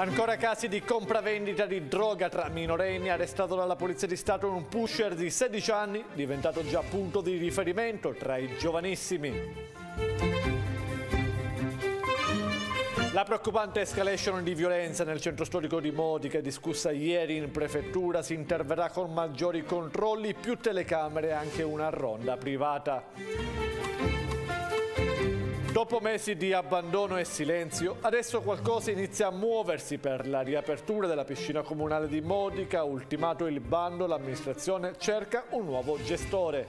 Ancora casi di compravendita di droga tra minorenni, arrestato dalla Polizia di Stato un pusher di 16 anni, diventato già punto di riferimento tra i giovanissimi. La preoccupante escalation di violenza nel centro storico di Modica, discussa ieri in prefettura, si interverrà con maggiori controlli, più telecamere e anche una ronda privata. Dopo mesi di abbandono e silenzio, adesso qualcosa inizia a muoversi per la riapertura della piscina comunale di Modica. Ultimato il bando, l'amministrazione cerca un nuovo gestore.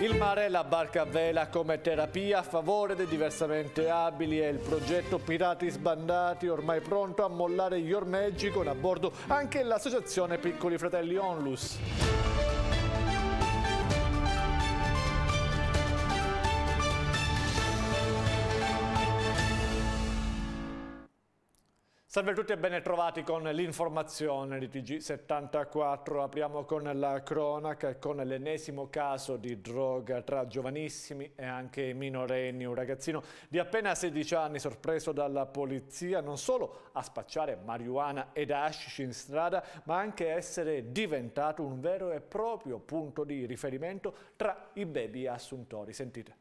Il mare e la barca a vela come terapia a favore dei diversamente abili e il progetto Pirati Sbandati ormai pronto a mollare gli ormeggi con a bordo anche l'associazione Piccoli Fratelli Onlus. Salve a tutti e ben trovati con l'informazione di TG74. Apriamo con la cronaca con l'ennesimo caso di droga tra giovanissimi e anche minorenni. Un ragazzino di appena 16 anni sorpreso dalla polizia non solo a spacciare marijuana ed hashish in strada, ma anche a essere diventato un vero e proprio punto di riferimento tra i baby assuntori. Sentite.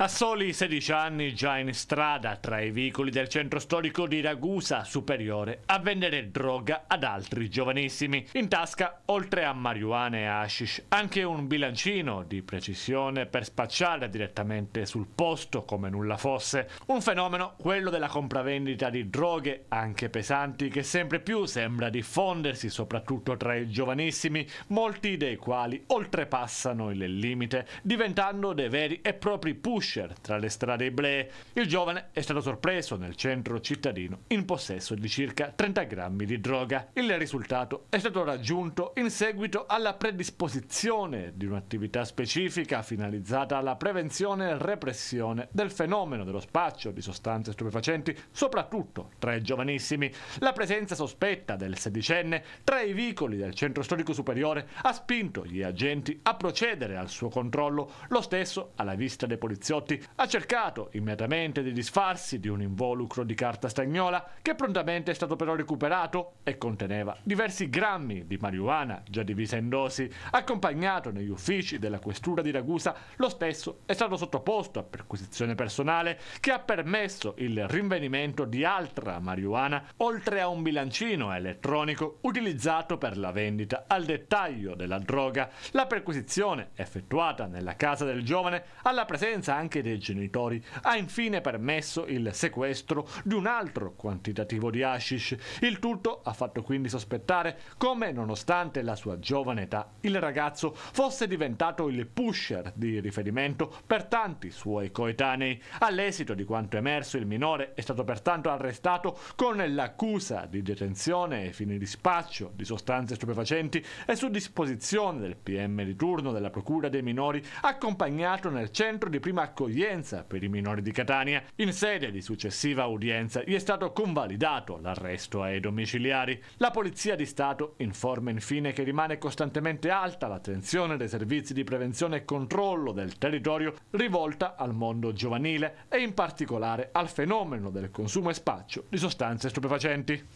A soli 16 anni, già in strada tra i vicoli del centro storico di Ragusa Superiore, a vendere droga ad altri giovanissimi. In tasca, oltre a marijuana e hashish, anche un bilancino di precisione per spacciare direttamente sul posto come nulla fosse. Un fenomeno, quello della compravendita di droghe, anche pesanti, che sempre più sembra diffondersi soprattutto tra i giovanissimi, molti dei quali oltrepassano il limite, diventando dei veri e propri push Usher tra le strade Ble. il giovane è stato sorpreso nel centro cittadino in possesso di circa 30 grammi di droga. Il risultato è stato raggiunto in seguito alla predisposizione di un'attività specifica finalizzata alla prevenzione e repressione del fenomeno dello spaccio di sostanze stupefacenti, soprattutto tra i giovanissimi. La presenza sospetta del sedicenne tra i vicoli del centro storico superiore ha spinto gli agenti a procedere al suo controllo, lo stesso alla vista dei poliziotti Andreotti ha cercato immediatamente di disfarsi di un involucro di carta stagnola che prontamente è stato però recuperato e conteneva diversi grammi di marijuana già divisa in dosi. Accompagnato negli uffici della questura di Ragusa, lo stesso è stato sottoposto a perquisizione personale che ha permesso il rinvenimento di altra marijuana oltre a un bilancino elettronico utilizzato per la vendita al dettaglio della droga. La perquisizione effettuata nella casa del giovane alla presenza anche anche dei genitori, ha infine permesso il sequestro di un altro quantitativo di hashish. Il tutto ha fatto quindi sospettare come, nonostante la sua giovane età, il ragazzo fosse diventato il pusher di riferimento per tanti suoi coetanei. All'esito di quanto emerso, il minore è stato pertanto arrestato con l'accusa di detenzione e fini di spaccio di sostanze stupefacenti e su disposizione del PM di turno della Procura dei minori, accompagnato nel centro di prima accoglienza per i minori di Catania. In sede di successiva udienza gli è stato convalidato l'arresto ai domiciliari. La Polizia di Stato informa infine che rimane costantemente alta l'attenzione dei servizi di prevenzione e controllo del territorio rivolta al mondo giovanile e in particolare al fenomeno del consumo e spaccio di sostanze stupefacenti.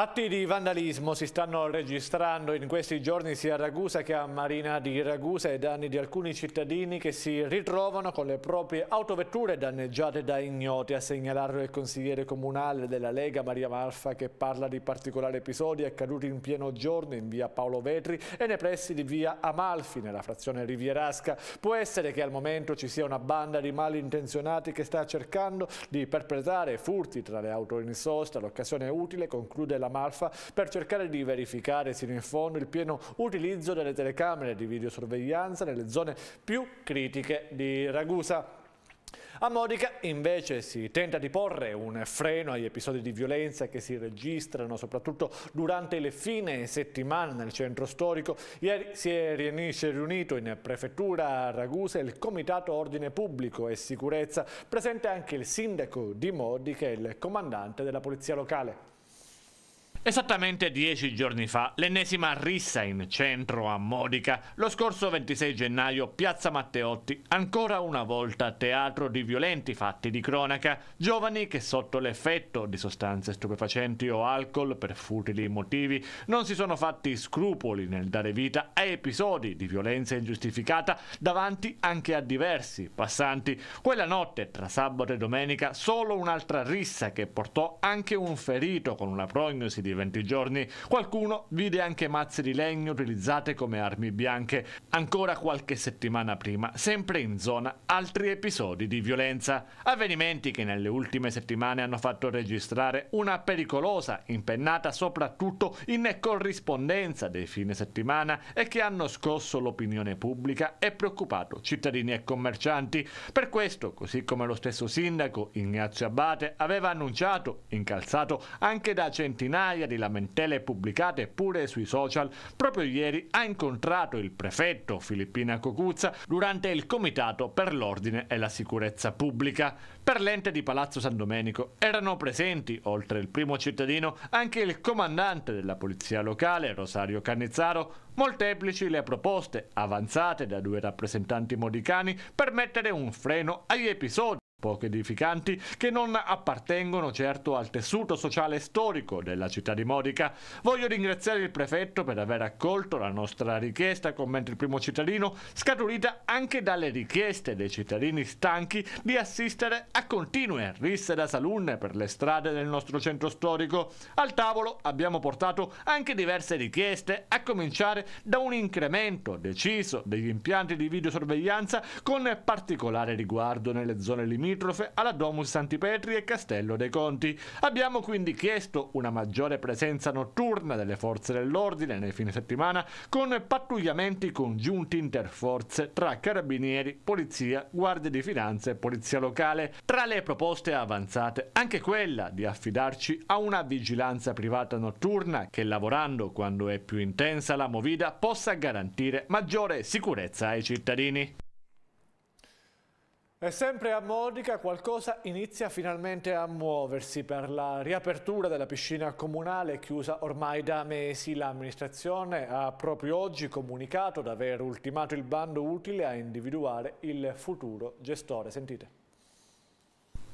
Atti di vandalismo si stanno registrando in questi giorni sia a Ragusa che a Marina di Ragusa e danni di alcuni cittadini che si ritrovano con le proprie autovetture danneggiate da ignoti. A segnalarlo il consigliere comunale della Lega Maria Marfa che parla di particolari episodi accaduti in pieno giorno in via Paolo Vetri e nei pressi di via Amalfi nella frazione Rivierasca. Può essere che al momento ci sia una banda di malintenzionati che sta cercando di perpetrare furti tra le auto in sosta. L'occasione è utile, conclude la Malfa per cercare di verificare sino in fondo il pieno utilizzo delle telecamere di videosorveglianza nelle zone più critiche di Ragusa. A Modica invece si tenta di porre un freno agli episodi di violenza che si registrano soprattutto durante le fine settimana nel centro storico. Ieri si è riunito in prefettura a Ragusa il Comitato Ordine Pubblico e Sicurezza, presente anche il sindaco di Modica e il comandante della polizia locale. Esattamente dieci giorni fa, l'ennesima rissa in centro a Modica, lo scorso 26 gennaio, Piazza Matteotti, ancora una volta teatro di violenti fatti di cronaca, giovani che sotto l'effetto di sostanze stupefacenti o alcol per futili motivi non si sono fatti scrupoli nel dare vita a episodi di violenza ingiustificata davanti anche a diversi passanti. Quella notte, tra sabato e domenica, solo un'altra rissa che portò anche un ferito con una prognosi di di 20 giorni. Qualcuno vide anche mazze di legno utilizzate come armi bianche ancora qualche settimana prima, sempre in zona, altri episodi di violenza. Avvenimenti che nelle ultime settimane hanno fatto registrare una pericolosa impennata soprattutto in corrispondenza dei fine settimana e che hanno scosso l'opinione pubblica e preoccupato cittadini e commercianti. Per questo, così come lo stesso sindaco Ignazio Abate aveva annunciato, incalzato anche da centinaia migliaia di lamentele pubblicate pure sui social, proprio ieri ha incontrato il prefetto Filippina Cocuzza durante il Comitato per l'Ordine e la Sicurezza Pubblica. Per l'ente di Palazzo San Domenico erano presenti, oltre il primo cittadino, anche il comandante della polizia locale, Rosario Cannizzaro, molteplici le proposte avanzate da due rappresentanti modicani per mettere un freno agli episodi poco edificanti, che non appartengono certo al tessuto sociale e storico della città di Modica. Voglio ringraziare il prefetto per aver accolto la nostra richiesta, commenta il primo cittadino, scaturita anche dalle richieste dei cittadini stanchi di assistere a continue risse da salunne per le strade del nostro centro storico. Al tavolo abbiamo portato anche diverse richieste, a cominciare da un incremento deciso degli impianti di videosorveglianza con particolare riguardo nelle zone limitrofe limitrofe alla Domus Santipetri e Castello dei Conti. Abbiamo quindi chiesto una maggiore presenza notturna delle forze dell'ordine nel fine settimana con pattugliamenti congiunti interforze tra carabinieri, polizia, guardie di finanza e polizia locale. Tra le proposte avanzate anche quella di affidarci a una vigilanza privata notturna che lavorando quando è più intensa la movida possa garantire maggiore sicurezza ai cittadini. E sempre a Modica qualcosa inizia finalmente a muoversi per la riapertura della piscina comunale chiusa ormai da mesi. L'amministrazione ha proprio oggi comunicato di aver ultimato il bando utile a individuare il futuro gestore. Sentite.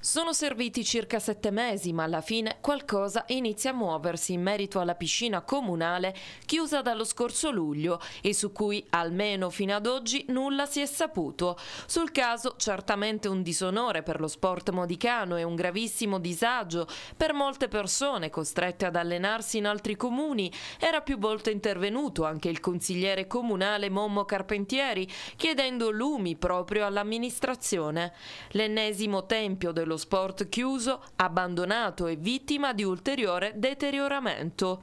Sono serviti circa sette mesi, ma alla fine qualcosa inizia a muoversi in merito alla piscina comunale chiusa dallo scorso luglio e su cui, almeno fino ad oggi, nulla si è saputo. Sul caso certamente un disonore per lo sport modicano e un gravissimo disagio per molte persone costrette ad allenarsi in altri comuni. Era più volte intervenuto anche il consigliere comunale Mommo Carpentieri chiedendo lumi proprio all'amministrazione. L'ennesimo tempio dello lo sport chiuso, abbandonato e vittima di ulteriore deterioramento.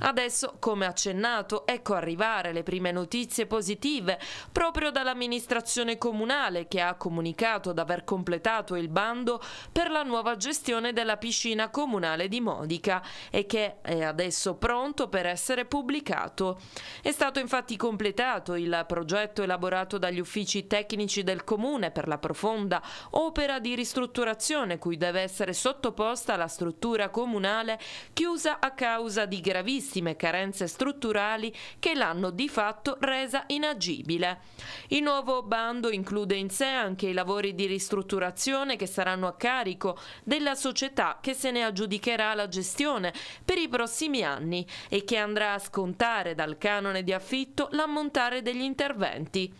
Adesso, come accennato, ecco arrivare le prime notizie positive proprio dall'amministrazione comunale che ha comunicato d'aver completato il bando per la nuova gestione della piscina comunale di Modica e che è adesso pronto per essere pubblicato. È stato infatti completato il progetto elaborato dagli uffici tecnici del comune per la profonda opera di ristrutturazione ispezione cui deve essere sottoposta la struttura comunale chiusa a causa di gravissime carenze strutturali che l'hanno di fatto resa inagibile. Il nuovo bando include in sé anche i lavori di ristrutturazione che saranno a carico della società che se ne aggiudicherà la gestione per i prossimi anni e che andrà a scontare dal canone di affitto l'ammontare degli interventi.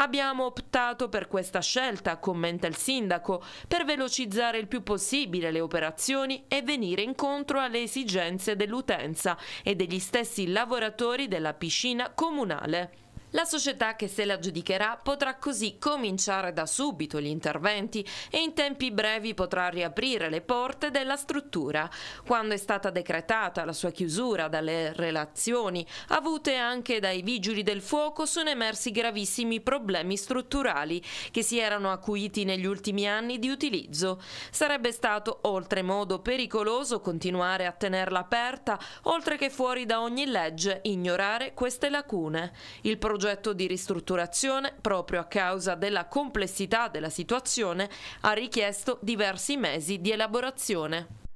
Abbiamo optato per questa scelta, commenta il sindaco, per velocizzare il più possibile le operazioni e venire incontro alle esigenze dell'utenza e degli stessi lavoratori della piscina comunale. La società che se la giudicherà potrà così cominciare da subito gli interventi e in tempi brevi potrà riaprire le porte della struttura. Quando è stata decretata la sua chiusura dalle relazioni avute anche dai vigili del fuoco sono emersi gravissimi problemi strutturali che si erano acuiti negli ultimi anni di utilizzo. Sarebbe stato oltremodo pericoloso continuare a tenerla aperta, oltre che fuori da ogni legge ignorare queste lacune. Il progetto progetto di ristrutturazione, proprio a causa della complessità della situazione, ha richiesto diversi mesi di elaborazione.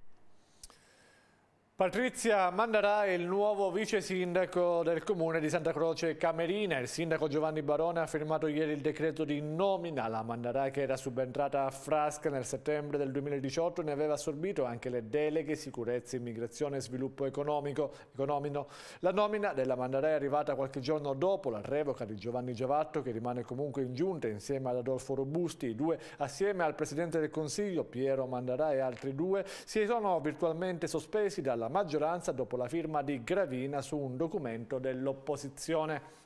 Patrizia Mandarà è il nuovo vice sindaco del comune di Santa Croce Camerina. Il sindaco Giovanni Barone ha firmato ieri il decreto di nomina. La Mandarà, che era subentrata a Frasca nel settembre del 2018, ne aveva assorbito anche le deleghe sicurezza, immigrazione e sviluppo economico. Economino. La nomina della Mandarà è arrivata qualche giorno dopo la revoca di Giovanni Giavatto, che rimane comunque in giunta insieme ad Adolfo Robusti. I due, assieme al presidente del consiglio Piero Mandarà e altri due, si sono virtualmente sospesi dalla maggioranza dopo la firma di Gravina su un documento dell'opposizione.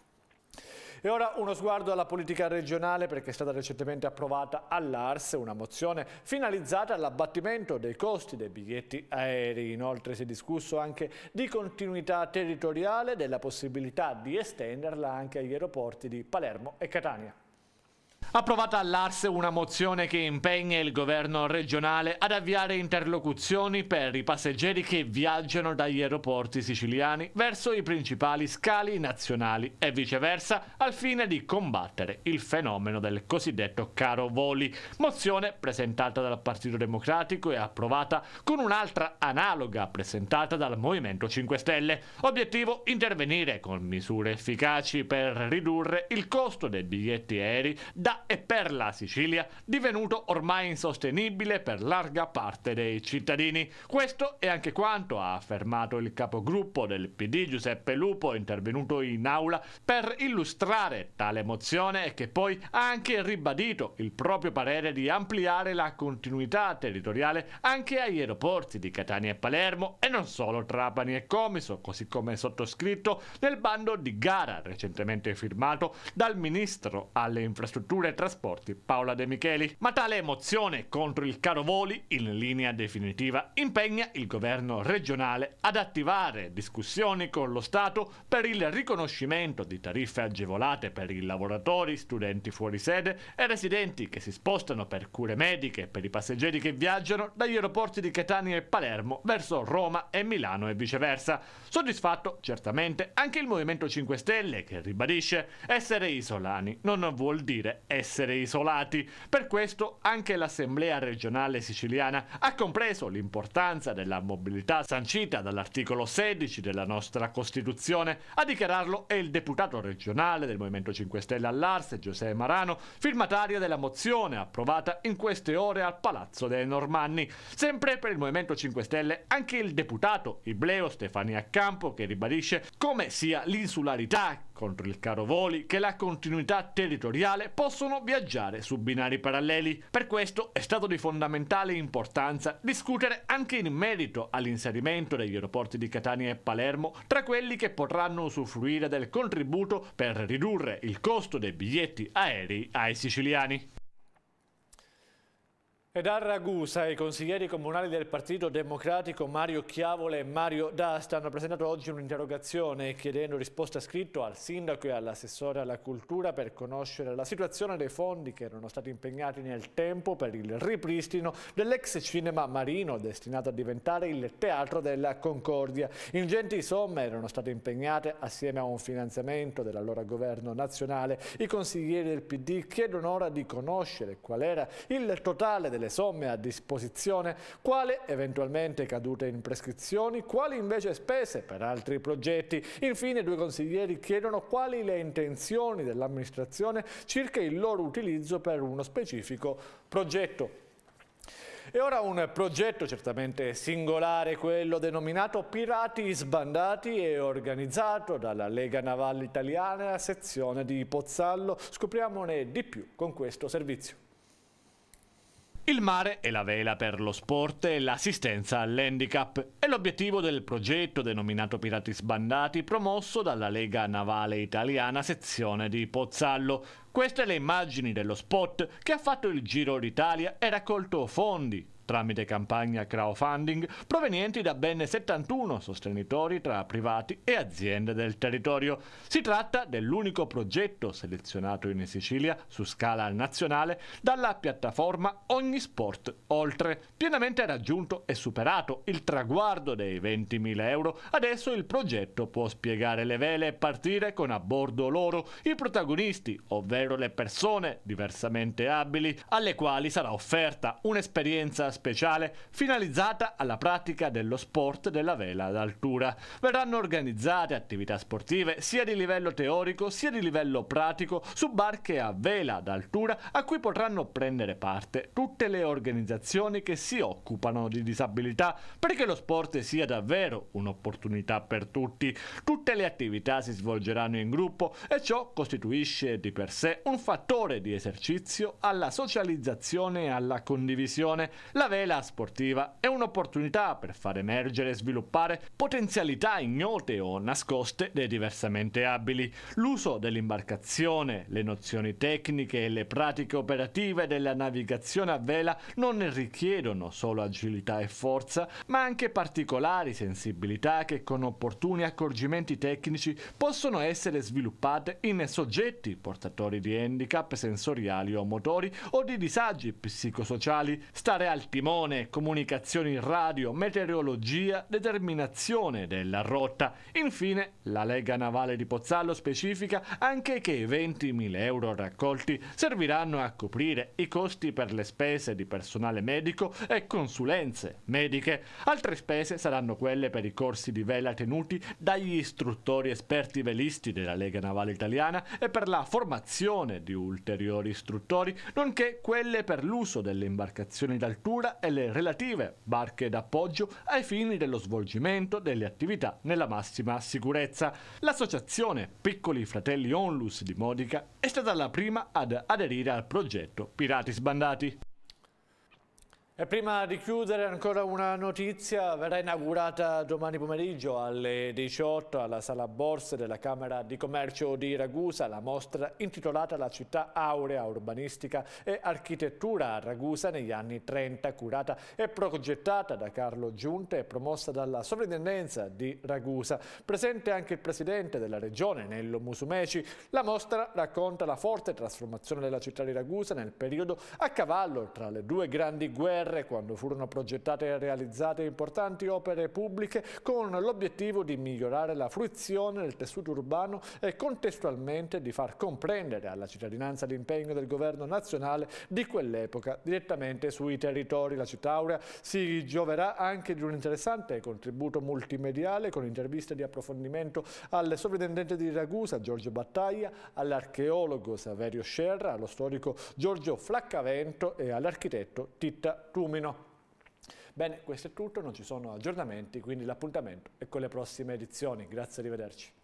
E ora uno sguardo alla politica regionale perché è stata recentemente approvata all'ARS una mozione finalizzata all'abbattimento dei costi dei biglietti aerei. Inoltre si è discusso anche di continuità territoriale e della possibilità di estenderla anche agli aeroporti di Palermo e Catania approvata all'Ars una mozione che impegna il governo regionale ad avviare interlocuzioni per i passeggeri che viaggiano dagli aeroporti siciliani verso i principali scali nazionali e viceversa al fine di combattere il fenomeno del cosiddetto caro voli. Mozione presentata dal Partito Democratico e approvata con un'altra analoga presentata dal Movimento 5 Stelle. Obiettivo intervenire con misure efficaci per ridurre il costo dei biglietti aerei da e per la Sicilia, divenuto ormai insostenibile per larga parte dei cittadini. Questo è anche quanto ha affermato il capogruppo del PD Giuseppe Lupo, intervenuto in aula per illustrare tale mozione e che poi ha anche ribadito il proprio parere di ampliare la continuità territoriale anche agli aeroporti di Catania e Palermo e non solo Trapani e Comiso, così come sottoscritto nel bando di gara recentemente firmato dal ministro alle infrastrutture Infrastrutture e Trasporti Paola De Micheli. Ma tale mozione contro il caro voli, in linea definitiva, impegna il governo regionale ad attivare discussioni con lo Stato per il riconoscimento di tariffe agevolate per i lavoratori, studenti fuori sede e residenti che si spostano per cure mediche e per i passeggeri che viaggiano dagli aeroporti di Catania e Palermo verso Roma e Milano e viceversa. Soddisfatto certamente anche il Movimento 5 Stelle che ribadisce essere isolani non vuol dire essere essere isolati. Per questo anche l'Assemblea regionale siciliana ha compreso l'importanza della mobilità sancita dall'articolo 16 della nostra Costituzione. A dichiararlo è il deputato regionale del Movimento 5 Stelle all'Arse, Giuseppe Marano, firmatario della mozione approvata in queste ore al Palazzo dei Normanni. Sempre per il Movimento 5 Stelle anche il deputato ibleo Stefania Campo che ribadisce come sia l'insularità contro il caro voli che la continuità territoriale possono viaggiare su binari paralleli. Per questo è stato di fondamentale importanza discutere anche in merito all'inserimento degli aeroporti di Catania e Palermo tra quelli che potranno usufruire del contributo per ridurre il costo dei biglietti aerei ai siciliani. Ed a Ragusa i consiglieri comunali del Partito Democratico Mario Chiavole e Mario D'Asta hanno presentato oggi un'interrogazione chiedendo risposta scritto al sindaco e all'assessore alla cultura per conoscere la situazione dei fondi che erano stati impegnati nel tempo per il ripristino dell'ex cinema marino destinato a diventare il teatro della Concordia. Ingenti somme erano state impegnate assieme a un finanziamento dell'allora governo nazionale. I consiglieri del PD chiedono ora di conoscere qual era il totale delle delle somme a disposizione, quale eventualmente cadute in prescrizioni, quali invece spese per altri progetti. Infine due consiglieri chiedono quali le intenzioni dell'amministrazione circa il loro utilizzo per uno specifico progetto. E ora un progetto certamente singolare, quello denominato Pirati Sbandati e organizzato dalla Lega Navale Italiana, a sezione di Pozzallo. Scopriamone di più con questo servizio. Il mare è la vela per lo sport e l'assistenza all'handicap. È l'obiettivo del progetto denominato Pirati Sbandati, promosso dalla Lega Navale Italiana, sezione di Pozzallo. Queste le immagini dello spot che ha fatto il giro d'Italia e raccolto fondi, tramite campagna crowdfunding provenienti da ben 71 sostenitori tra privati e aziende del territorio. Si tratta dell'unico progetto selezionato in Sicilia su scala nazionale dalla piattaforma Ogni Sport Oltre. Pienamente raggiunto e superato il traguardo dei 20.000 euro, adesso il progetto può spiegare le vele e partire con a bordo loro i protagonisti, ovvero le persone diversamente abili, alle quali sarà offerta un'esperienza speciale finalizzata alla pratica dello sport della vela d'altura. Verranno organizzate attività sportive sia di livello teorico sia di livello pratico su barche a vela d'altura a cui potranno prendere parte tutte le organizzazioni che si occupano di disabilità perché lo sport sia davvero un'opportunità per tutti. Tutte le attività si svolgeranno in gruppo e ciò costituisce di per sé un fattore di esercizio alla socializzazione e alla condivisione. La la vela sportiva è un'opportunità per far emergere e sviluppare potenzialità ignote o nascoste dei diversamente abili. L'uso dell'imbarcazione, le nozioni tecniche e le pratiche operative della navigazione a vela non richiedono solo agilità e forza, ma anche particolari sensibilità che con opportuni accorgimenti tecnici possono essere sviluppate in soggetti portatori di handicap sensoriali o motori o di disagi psicosociali. Stare al Timone, comunicazioni radio, meteorologia, determinazione della rotta. Infine, la Lega Navale di Pozzallo specifica anche che i 20.000 euro raccolti serviranno a coprire i costi per le spese di personale medico e consulenze mediche. Altre spese saranno quelle per i corsi di vela tenuti dagli istruttori esperti velisti della Lega Navale Italiana e per la formazione di ulteriori istruttori, nonché quelle per l'uso delle imbarcazioni d'altura struttura e le relative barche d'appoggio ai fini dello svolgimento delle attività nella massima sicurezza. L'associazione Piccoli Fratelli Onlus di Modica è stata la prima ad aderire al progetto Pirati Sbandati. E prima di chiudere ancora una notizia, verrà inaugurata domani pomeriggio alle 18 alla Sala Borse della Camera di Commercio di Ragusa la mostra intitolata La città aurea, urbanistica e architettura a Ragusa negli anni 30, curata e progettata da Carlo Giunte e promossa dalla sovrintendenza di Ragusa. Presente anche il presidente della regione, Nello Musumeci, la mostra racconta la forte trasformazione della città di Ragusa nel periodo a cavallo tra le due grandi guerre DDR quando furono progettate e realizzate importanti opere pubbliche con l'obiettivo di migliorare la fruizione del tessuto urbano e contestualmente di far comprendere alla cittadinanza l'impegno del governo nazionale di quell'epoca direttamente sui territori. La città aurea si gioverà anche di un interessante contributo multimediale con interviste di approfondimento al sovrintendente di Ragusa Giorgio Battaglia, all'archeologo Saverio Scerra, allo storico Giorgio Flaccavento e all'architetto Titta Tumino. Bene, questo è tutto, non ci sono aggiornamenti, quindi l'appuntamento è con le prossime edizioni. Grazie, arrivederci.